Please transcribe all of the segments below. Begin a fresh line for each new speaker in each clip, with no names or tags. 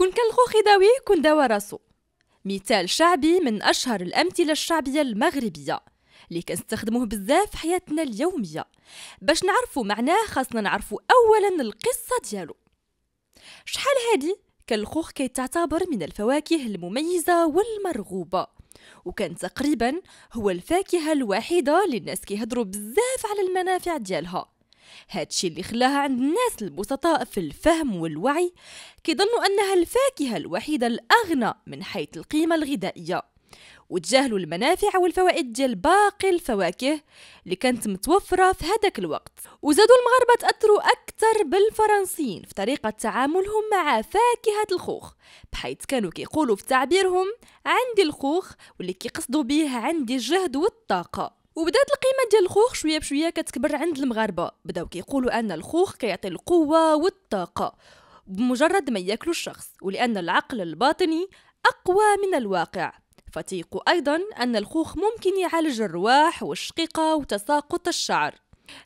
كون كنلقو داوي كون داوى راسو مثال شعبي من أشهر الأمثلة الشعبية المغربية اللي كنستخدموه بزاف في حياتنا اليومية باش نعرفو معناه خاصنا نعرفو أولا القصة ديالو شحال هادي كالخوخ كيتعتبر من الفواكه المميزة والمرغوبة وكان تقريبا هو الفاكهة الوحيدة للناس الناس كيهضروا بزاف على المنافع ديالها هادشي اللي خلاها عند الناس البسطاء في الفهم والوعي كيظنوا أنها الفاكهة الوحيدة الأغنى من حيث القيمة الغذائية وتجاهلوا المنافع والفوائد ديال باقي الفواكه اللي كانت متوفره في هذاك الوقت وزادوا المغاربه تاثروا اكثر بالفرنسيين في طريقه تعاملهم مع فاكهه الخوخ بحيث كانوا كيقولوا في تعبيرهم عندي الخوخ واللي كيقصدوا به عندي الجهد والطاقه وبدات القيمه ديال الخوخ شويه بشويه كتكبر عند المغاربه بداو كيقولوا ان الخوخ كيعطي القوه والطاقه بمجرد ما ياكلو الشخص ولان العقل الباطني اقوى من الواقع فتيقوا ايضا ان الخوخ ممكن يعالج الرواح والشقيقه وتساقط الشعر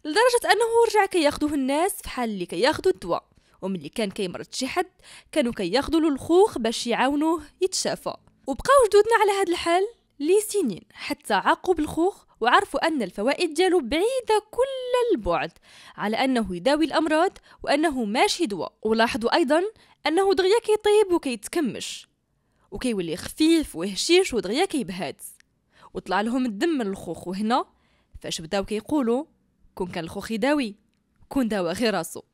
لدرجه انه
رجع كياخدوه كي الناس في حال اللي كياخذوا كي الدواء وملي كان كيمرض شي حد كانوا كياخذوا كي له الخوخ باش يعاونوه يتشافى وبقاو جدودنا على هذا الحال لسنين حتى عاقوا بالخوخ وعرفوا أن الفوائد ديالو بعيدة كل البعد على أنه يداوي الأمراض وأنه ماشي دواء ولاحظوا أيضا أنه دغيا كيطيب وكيتكمش وكيولي خفيف وهشيش ودغيا كيبهاد وطلع لهم الدم من الخوخ وهنا فاش بداو كيقولوا كون كان الخوخ يداوي كون داوى غير راسو